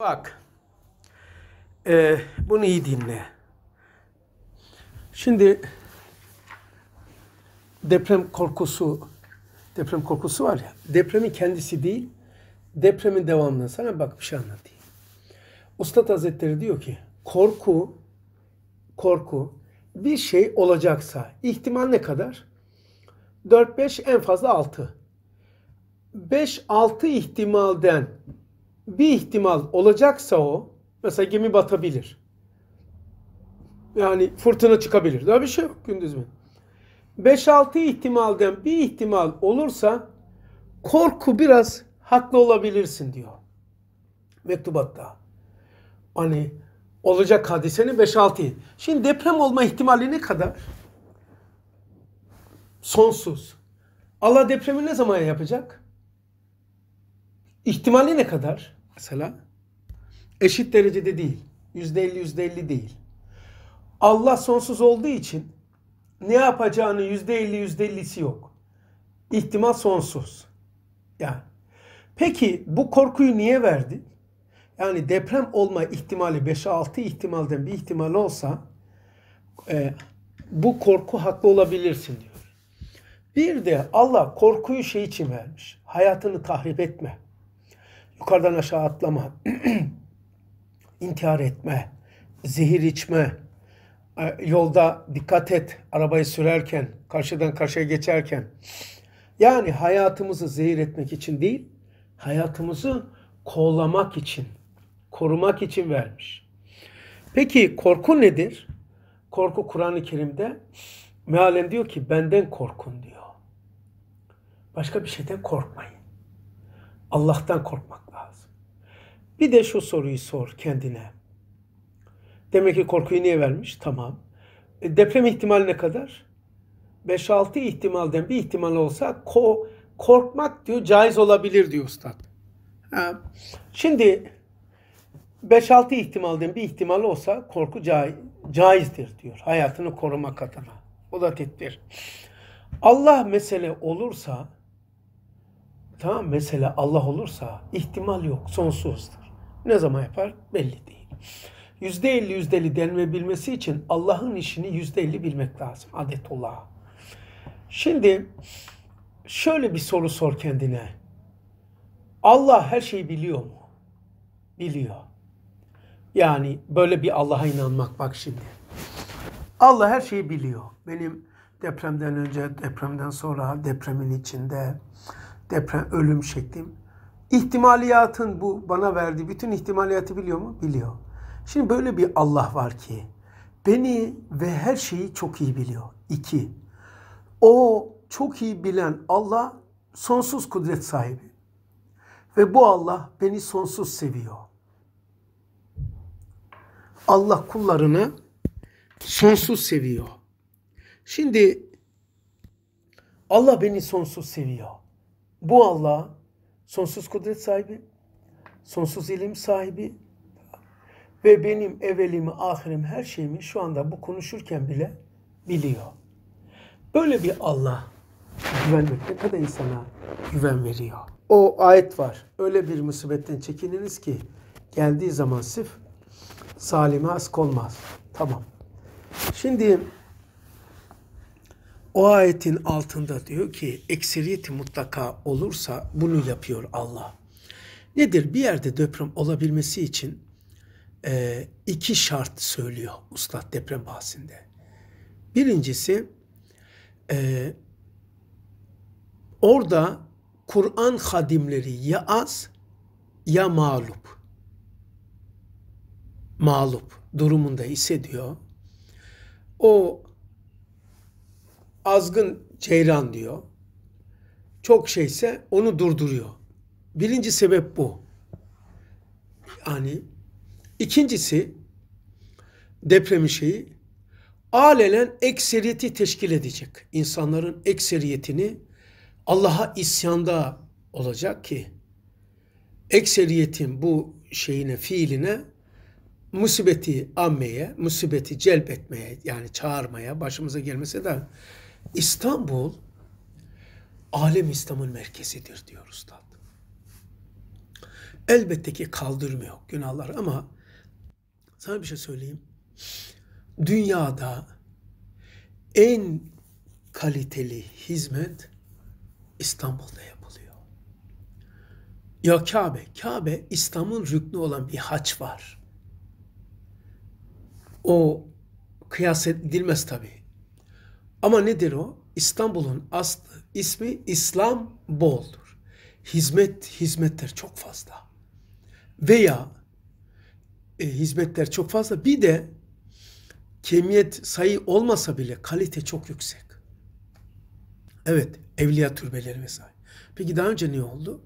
Bak. E, bunu iyi dinle. Şimdi deprem korkusu deprem korkusu var ya. Depremin kendisi değil, depremin devamını sana bak bir şey anlatayım. Ustad Hazretleri diyor ki korku korku bir şey olacaksa ihtimal ne kadar? 4-5 en fazla 6. 5-6 ihtimalden bir ihtimal olacaksa o mesela gemi batabilir. Yani fırtına çıkabilir. Daha bir şey yok gündüz mü? 5-6 ihtimalden bir ihtimal olursa korku biraz haklı olabilirsin diyor. Mektubatta. Hani olacak hadisenin 5-6. Şimdi deprem olma ihtimali ne kadar? Sonsuz. Allah depremi ne zaman yapacak? ihtimali ne kadar mesela? Eşit derecede değil. Yüzde elli, yüzde elli değil. Allah sonsuz olduğu için ne yapacağını yüzde elli, yüzde ellisi yok. İhtimal sonsuz. Yani. Peki bu korkuyu niye verdi? Yani deprem olma ihtimali 5-6 ihtimalden bir ihtimal olsa e, bu korku haklı olabilirsin diyor. Bir de Allah korkuyu şey için vermiş. Hayatını tahrip etme yukarıdan aşağı atlama, intihar etme, zehir içme, e, yolda dikkat et arabayı sürerken, karşıdan karşıya geçerken. Yani hayatımızı zehir etmek için değil, hayatımızı kollamak için, korumak için vermiş. Peki korku nedir? Korku Kur'an-ı Kerim'de mealen diyor ki benden korkun diyor. Başka bir şeyden korkmayın. Allah'tan korkmak bir de şu soruyu sor kendine. Demek ki korkuyu niye vermiş? Tamam. E, deprem ihtimali ne kadar? 5-6 ihtimalden bir ihtimal olsa ko korkmak diyor caiz olabilir diyor ustad. Ha. Şimdi 5-6 ihtimalden bir ihtimal olsa korku caiz, caizdir diyor. Hayatını korumak adına. O da tedbir. Allah mesele olursa tamam mesele Allah olursa ihtimal yok sonsuz. Ne zaman yapar? Belli değil. %50 %50 denilebilmesi için Allah'ın işini %50 bilmek lazım. Adetullah. Şimdi şöyle bir soru sor kendine. Allah her şeyi biliyor mu? Biliyor. Yani böyle bir Allah'a inanmak bak şimdi. Allah her şeyi biliyor. Benim depremden önce, depremden sonra, depremin içinde, deprem ölüm şeklim İhtimaliyatın bu bana verdiği bütün ihtimaliyatı biliyor mu? Biliyor. Şimdi böyle bir Allah var ki beni ve her şeyi çok iyi biliyor. İki, o çok iyi bilen Allah sonsuz kudret sahibi. Ve bu Allah beni sonsuz seviyor. Allah kullarını sonsuz seviyor. Şimdi Allah beni sonsuz seviyor. Bu Allah sonsuz kudret sahibi, sonsuz ilim sahibi ve benim evelimi, ahirim, her şeyimi şu anda bu konuşurken bile biliyor. Böyle bir Allah güvenmek ne kadar insana güven veriyor. O ayet var. Öyle bir musibetten çekininiz ki geldiği zaman sif salime ask olmaz. Tamam. Şimdi o ayetin altında diyor ki ekseriyeti mutlaka olursa bunu yapıyor Allah. Nedir? Bir yerde deprem olabilmesi için e, iki şart söylüyor Ustad deprem bahsinde. Birincisi e, orada Kur'an hadimleri ya az ya mağlup. Mağlup durumunda ise diyor o azgın ceyran diyor. Çok şeyse onu durduruyor. Birinci sebep bu. Yani ikincisi depremin şeyi alenen ekseriyeti teşkil edecek. İnsanların ekseriyetini Allah'a isyanda olacak ki ekseriyetin bu şeyine, fiiline musibeti ammeye, musibeti celbetmeye yani çağırmaya başımıza gelmese de İstanbul alem İslam'ın merkezidir diyor Üstad. Elbette ki kaldırmıyor günahlar ama sana bir şey söyleyeyim. Dünyada en kaliteli hizmet İstanbul'da yapılıyor. Ya Kabe, Kabe İslam'ın rüknü olan bir haç var. O kıyas edilmez tabii ama nedir o? İstanbul'un aslı ismi İslam boldur. Hizmet, hizmetler çok fazla. Veya e, hizmetler çok fazla. Bir de kemiyet sayı olmasa bile kalite çok yüksek. Evet, evliya türbeleri vesaire. Peki daha önce ne oldu?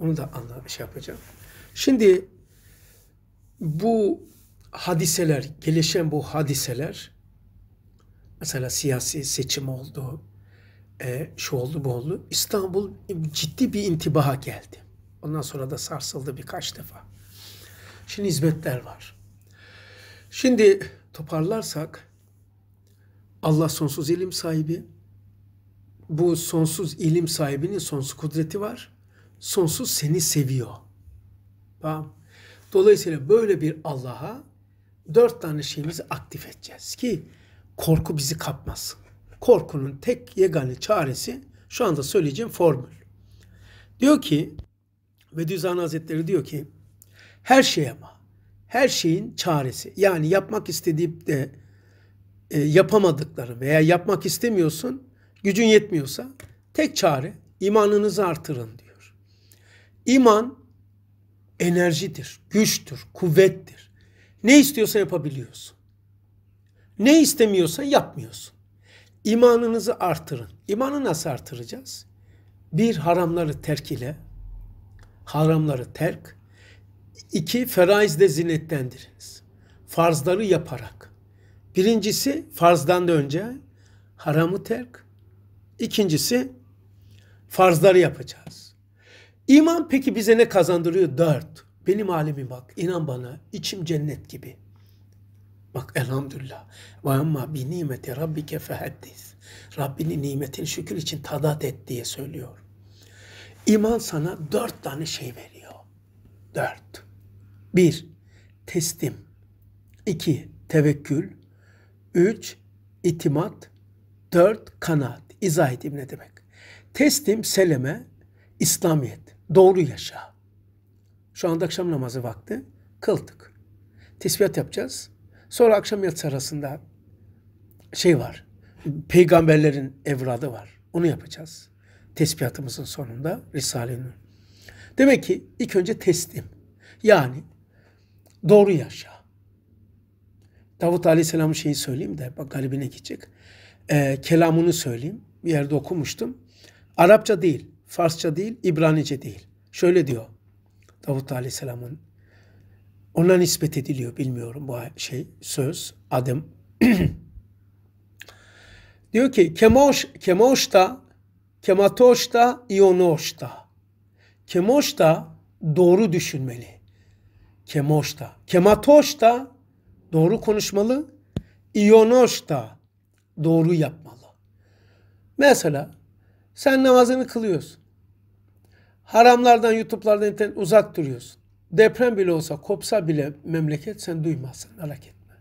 Onu da anla şey yapacağım. Şimdi bu hadiseler, gelişen bu hadiseler Mesela siyasi seçim oldu, e, şu oldu bu oldu. İstanbul ciddi bir intibaha geldi. Ondan sonra da sarsıldı birkaç defa. Şimdi hizmetler var. Şimdi toparlarsak Allah sonsuz ilim sahibi. Bu sonsuz ilim sahibinin sonsuz kudreti var. Sonsuz seni seviyor. Tamam. Dolayısıyla böyle bir Allah'a dört tane şeyimizi aktif edeceğiz ki korku bizi kapmaz. Korkunun tek yegane çaresi şu anda söyleyeceğim formül. Diyor ki Bediüzzaman Hazretleri diyor ki her şey ama her şeyin çaresi. Yani yapmak istediği de e, yapamadıkları veya yapmak istemiyorsun gücün yetmiyorsa tek çare imanınızı artırın diyor. İman enerjidir, güçtür, kuvvettir. Ne istiyorsa yapabiliyorsun. Ne istemiyorsa yapmıyorsun. İmanınızı artırın. İmanı nasıl artıracağız? Bir, haramları terk ile. Haramları terk. İki, feraizde zinetlendiriniz. Farzları yaparak. Birincisi farzdan da önce haramı terk. İkincisi farzları yapacağız. İman peki bize ne kazandırıyor? Dört. Benim halimi bak, inan bana, içim cennet gibi.'' Bak elhamdülillah. Ve amma bi nimeti rabbike fehaddis. Rabbinin nimetin şükür için tadat et diye söylüyor. İman sana dört tane şey veriyor. Dört. Bir, teslim. İki, tevekkül. Üç, itimat. Dört, kanaat. İzah edeyim ne demek? Teslim, seleme, İslamiyet. Doğru yaşa. Şu anda akşam namazı vakti. Kıldık. Tesbihat yapacağız. Sonra akşam yatsı arasında şey var. Peygamberlerin evradı var. Onu yapacağız. Tesbihatımızın sonunda Risale'nin. Demek ki ilk önce teslim. Yani doğru yaşa. Davut Aleyhisselam'ın şeyi söyleyeyim de bak galibine gidecek. Ee, kelamını söyleyeyim. Bir yerde okumuştum. Arapça değil, Farsça değil, İbranice değil. Şöyle diyor Davut Aleyhisselam'ın ona nispet ediliyor bilmiyorum bu şey söz adım. diyor ki kemoş kemoş da, da, kemoşta da, kemoş da doğru düşünmeli. kemoş da, Kemoşta. da doğru konuşmalı. da doğru yapmalı. Mesela sen namazını kılıyorsun. Haramlardan, YouTube'lardan internet uzak duruyorsun. Deprem bile olsa kopsa bile memleket sen duymazsın merak etme.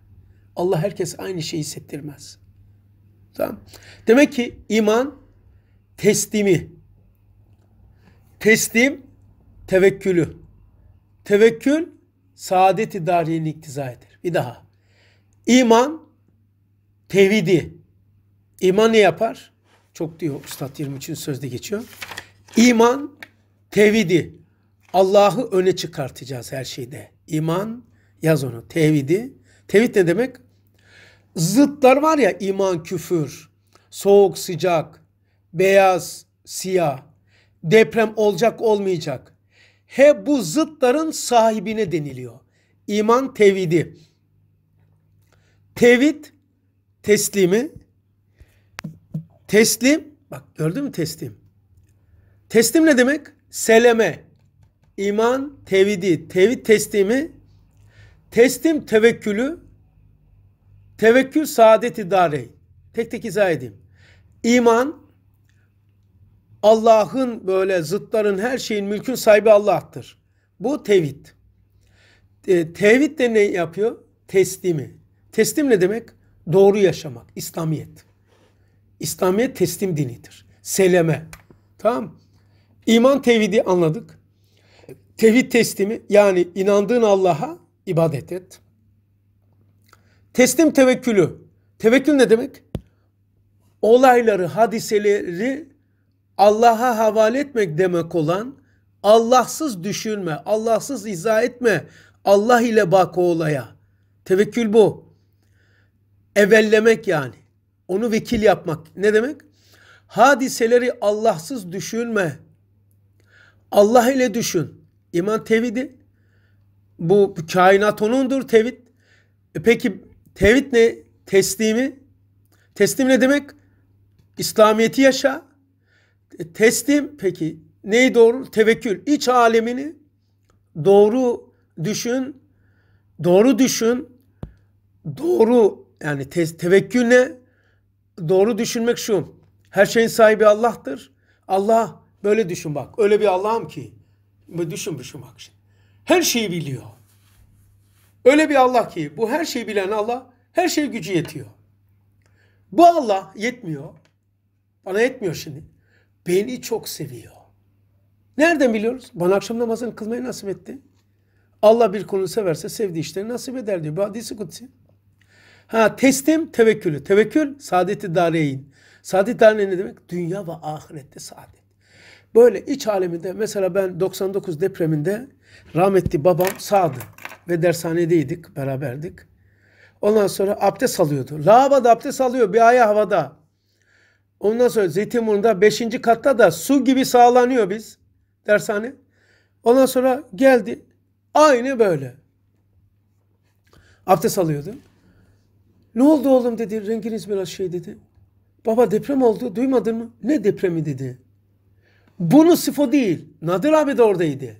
Allah herkes aynı şeyi hissettirmez. Tamam. Demek ki iman teslimi. Teslim tevekkülü. Tevekkül saadet-i dariyenin iktiza eder. Bir daha. İman tevhidi. İman ne yapar? Çok diyor Üstad 23. sözde geçiyor. İman tevhidi. Allah'ı öne çıkartacağız her şeyde. İman, yaz onu, tevhidi. Tevhid ne demek? Zıtlar var ya iman, küfür, soğuk, sıcak, beyaz, siyah, deprem olacak olmayacak. He bu zıtların sahibine deniliyor. İman tevhidi. Tevhid teslimi. Teslim, bak gördün mü teslim? Teslim ne demek? Seleme, iman tevhidi, tevhid teslimi, teslim tevekkülü, tevekkül saadet idare. Tek tek izah edeyim. İman Allah'ın böyle zıtların her şeyin mülkün sahibi Allah'tır. Bu tevhid. E, tevhid de ne yapıyor? Teslimi. Teslim ne demek? Doğru yaşamak. İslamiyet. İslamiyet teslim dinidir. Seleme. Tamam İman tevhidi anladık. Tevhid teslimi yani inandığın Allah'a ibadet et. Teslim tevekkülü. Tevekkül ne demek? Olayları, hadiseleri Allah'a havale etmek demek olan Allahsız düşünme, Allahsız izah etme. Allah ile bak o olaya. Tevekkül bu. Evvellemek yani. Onu vekil yapmak. Ne demek? Hadiseleri Allahsız düşünme. Allah ile düşün. İman tevhidi. Bu kainat onundur tevhid. E peki tevhid ne? Teslimi. Teslim ne demek? İslamiyeti yaşa. E, teslim peki neyi doğru? Tevekkül. İç alemini doğru düşün. Doğru düşün. Doğru yani te- tevekkül ne? Doğru düşünmek şu. Her şeyin sahibi Allah'tır. Allah böyle düşün bak. Öyle bir Allah'ım ki bu düşün düşün bak şimdi. Her şeyi biliyor. Öyle bir Allah ki bu her şeyi bilen Allah her şey gücü yetiyor. Bu Allah yetmiyor. Bana yetmiyor şimdi. Beni çok seviyor. Nereden biliyoruz? Bana akşam namazını kılmayı nasip etti. Allah bir kulunu severse sevdiği işleri nasip eder diyor. Bu hadisi kutsi. Ha teslim tevekkülü. Tevekkül saadeti dareyin. Saadet dare ne demek? Dünya ve ahirette saadet. Böyle iç aleminde mesela ben 99 depreminde rahmetli babam sağdı ve dershanedeydik, beraberdik. Ondan sonra abdest alıyordu. Lavabada abdest alıyor bir aya havada. Ondan sonra Zeytinburnu'nda 5. katta da su gibi sağlanıyor biz dershane. Ondan sonra geldi aynı böyle. Abdest alıyordu. Ne oldu oğlum dedi. Renginiz biraz şey dedi. Baba deprem oldu. Duymadın mı? Ne depremi dedi. Bunu Sifo değil. Nadir abi de oradaydı.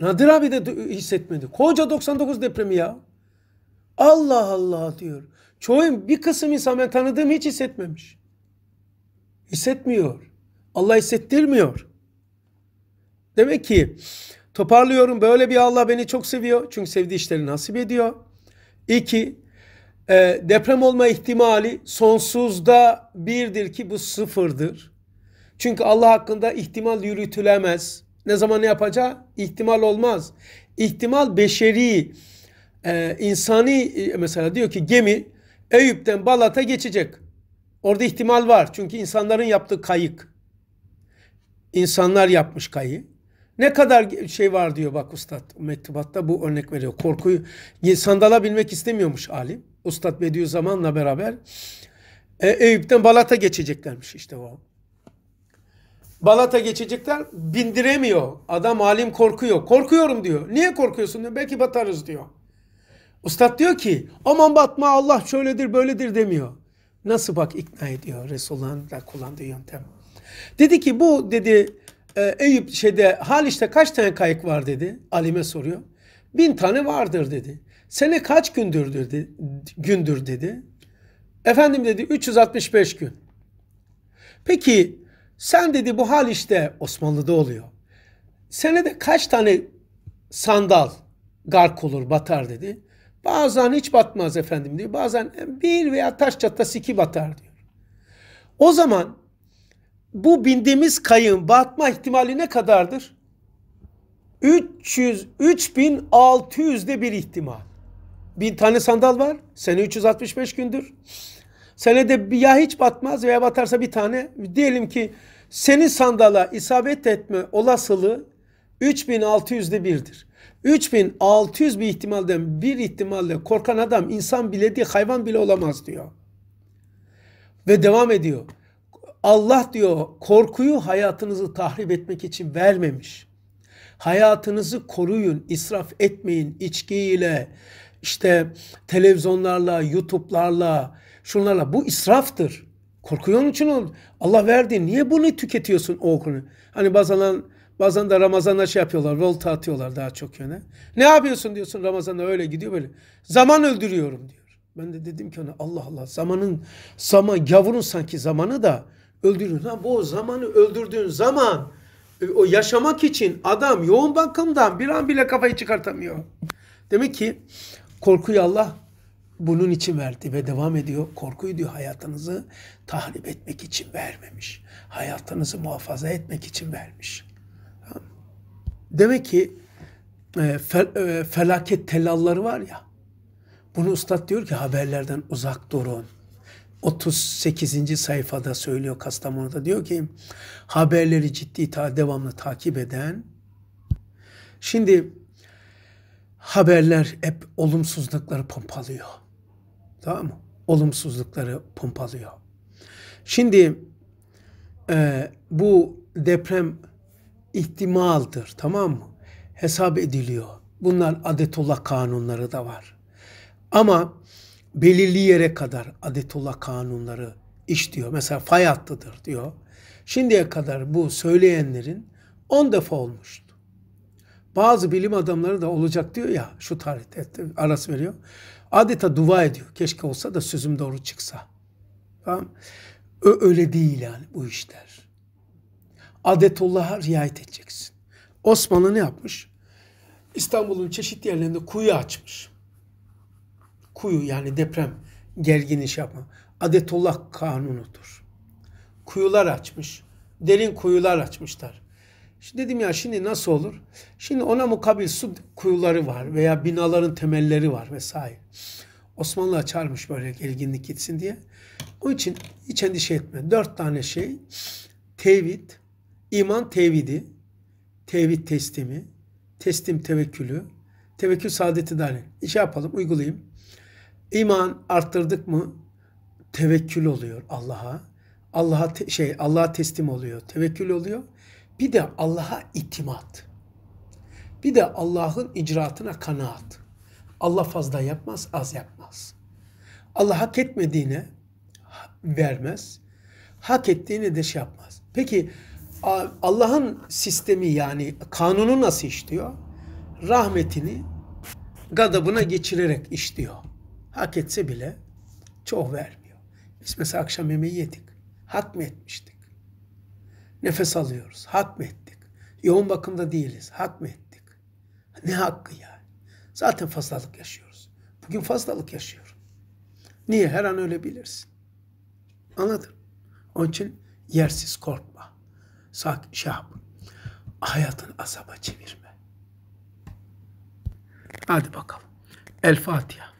Nadir abi de hissetmedi. Koca 99 depremi ya. Allah Allah diyor. Çoğun bir kısım insan ben tanıdığım hiç hissetmemiş. Hissetmiyor. Allah hissettirmiyor. Demek ki toparlıyorum böyle bir Allah beni çok seviyor. Çünkü sevdiği işleri nasip ediyor. İki, e, deprem olma ihtimali sonsuzda birdir ki bu sıfırdır. Çünkü Allah hakkında ihtimal yürütülemez. Ne zaman ne yapacağı? İhtimal olmaz. İhtimal beşeri, e, insani e, mesela diyor ki gemi Eyüp'ten Balat'a geçecek. Orada ihtimal var. Çünkü insanların yaptığı kayık. İnsanlar yapmış kayığı. Ne kadar şey var diyor bak ustad mektubatta bu örnek veriyor. Korkuyu sandala binmek istemiyormuş alim. Ustad Bediüzzaman'la beraber e, Eyüp'ten Balat'a geçeceklermiş işte o. Balat'a geçecekler. Bindiremiyor. Adam alim korkuyor. Korkuyorum diyor. Niye korkuyorsun diyor. Belki batarız diyor. Ustad diyor ki aman batma Allah şöyledir böyledir demiyor. Nasıl bak ikna ediyor Resulullah'ın da kullandığı yöntem. Dedi ki bu dedi e, Eyüp şeyde işte kaç tane kayık var dedi. Alime soruyor. Bin tane vardır dedi. Sene kaç gündür dedi, gündür dedi. Efendim dedi 365 gün. Peki sen dedi bu hal işte Osmanlı'da oluyor. Senede kaç tane sandal gark olur batar dedi. Bazen hiç batmaz efendim diyor. Bazen bir veya taş çatlası iki batar diyor. O zaman bu bindiğimiz kayın batma ihtimali ne kadardır? 300, 3600 de bir ihtimal. Bin tane sandal var. Sene 365 gündür. Senede ya hiç batmaz veya batarsa bir tane. Diyelim ki senin sandala isabet etme olasılığı 3600'de birdir. 3600 bir ihtimalden bir ihtimalle korkan adam insan bile değil hayvan bile olamaz diyor. Ve devam ediyor. Allah diyor korkuyu hayatınızı tahrip etmek için vermemiş. Hayatınızı koruyun, israf etmeyin içkiyle, işte televizyonlarla, YouTube'larla, şunlarla. Bu israftır. Korkuyor için oldu. Allah verdi. Niye bunu tüketiyorsun o okunu? Hani bazen bazen de Ramazan'da şey yapıyorlar. Volta atıyorlar daha çok yöne. Ne yapıyorsun diyorsun Ramazan'da öyle gidiyor böyle. Zaman öldürüyorum diyor. Ben de dedim ki ona Allah Allah zamanın zaman gavurun sanki zamanı da öldürüyor. Ha, bu zamanı öldürdüğün zaman e, o yaşamak için adam yoğun bakımdan bir an bile kafayı çıkartamıyor. Demek ki korkuyu Allah bunun için verdi ve devam ediyor. Korkuyu hayatınızı tahrip etmek için vermemiş. Hayatınızı muhafaza etmek için vermiş. Demek ki e, e, felaket tellalları var ya. Bunu ustad diyor ki haberlerden uzak durun. 38. sayfada söylüyor Kastamonu'da diyor ki haberleri ciddi ta devamlı takip eden şimdi haberler hep olumsuzlukları pompalıyor. Tamam mı? Olumsuzlukları pompalıyor. Şimdi e, bu deprem ihtimaldir tamam mı? Hesap ediliyor. Bunlar adetullah kanunları da var. Ama belirli yere kadar adetullah kanunları işliyor. Mesela fay hattıdır diyor. Şimdiye kadar bu söyleyenlerin 10 defa olmuştu. Bazı bilim adamları da olacak diyor ya şu tarihte arası veriyor. Adeta dua ediyor. Keşke olsa da sözüm doğru çıksa. Tamam Öyle değil yani bu işler. Adetullah'a riayet edeceksin. Osmanlı ne yapmış? İstanbul'un çeşitli yerlerinde kuyu açmış. Kuyu yani deprem gergin iş şey yapma. Adetullah kanunudur. Kuyular açmış. Derin kuyular açmışlar. Şimdi dedim ya şimdi nasıl olur? Şimdi ona mukabil su kuyuları var veya binaların temelleri var vesaire. Osmanlı çağırmış böyle gerginlik gitsin diye. O için hiç endişe etme. Dört tane şey. Tevhid, iman tevhidi, tevhid teslimi, teslim tevekkülü, tevekkül saadeti dahil. İşe yapalım, uygulayayım. İman arttırdık mı tevekkül oluyor Allah'a. Allah'a şey Allah'a teslim oluyor, tevekkül oluyor. Bir de Allah'a itimat. Bir de Allah'ın icraatına kanaat. Allah fazla yapmaz, az yapmaz. Allah hak etmediğine vermez. Hak ettiğini de şey yapmaz. Peki Allah'ın sistemi yani kanunu nasıl işliyor? Rahmetini gadabına geçirerek işliyor. Hak etse bile çok vermiyor. Biz mesela akşam yemeği yedik. Hak mı etmiştik? Nefes alıyoruz. hak mı ettik? Yoğun bakımda değiliz. hak mı ettik? Ne hakkı ya? Zaten fazlalık yaşıyoruz. Bugün fazlalık yaşıyorum. Niye? Her an ölebilirsin. Anladın? Onun için yersiz korkma. Sak, şey yap. Hayatını azaba çevirme. Hadi bakalım. El Fatiha.